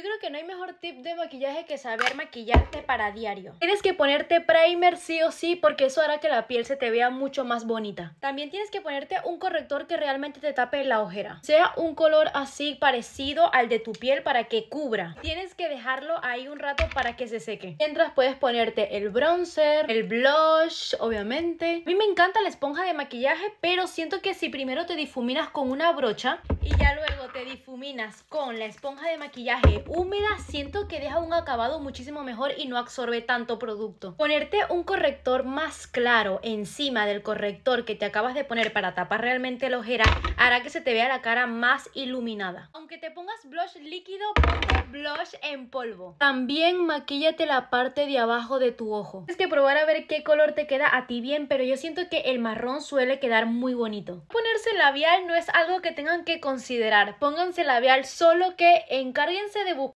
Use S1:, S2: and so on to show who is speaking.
S1: Yo creo que no hay mejor tip de maquillaje que saber maquillarte para diario. Tienes que ponerte primer sí o sí porque eso hará que la piel se te vea mucho más bonita. También tienes que ponerte un corrector que realmente te tape la ojera. Sea un color así parecido al de tu piel para que cubra. Tienes que dejarlo ahí un rato para que se seque. Mientras puedes ponerte el bronzer, el blush, obviamente. A mí me encanta la esponja de maquillaje, pero siento que si primero te difuminas con una brocha y ya lo te difuminas con la esponja de maquillaje húmeda, siento que deja un acabado muchísimo mejor y no absorbe tanto producto. Ponerte un corrector más claro encima del corrector que te acabas de poner para tapar realmente la ojera hará que se te vea la cara más iluminada. Aunque te pongas blush líquido, ponte blush en polvo. También maquíllate la parte de abajo de tu ojo. Tienes que probar a ver qué color te queda a ti bien, pero yo siento que el marrón suele quedar muy bonito. Ponerse labial no es algo que tengan que considerar pónganse labial, solo que encárguense de buscar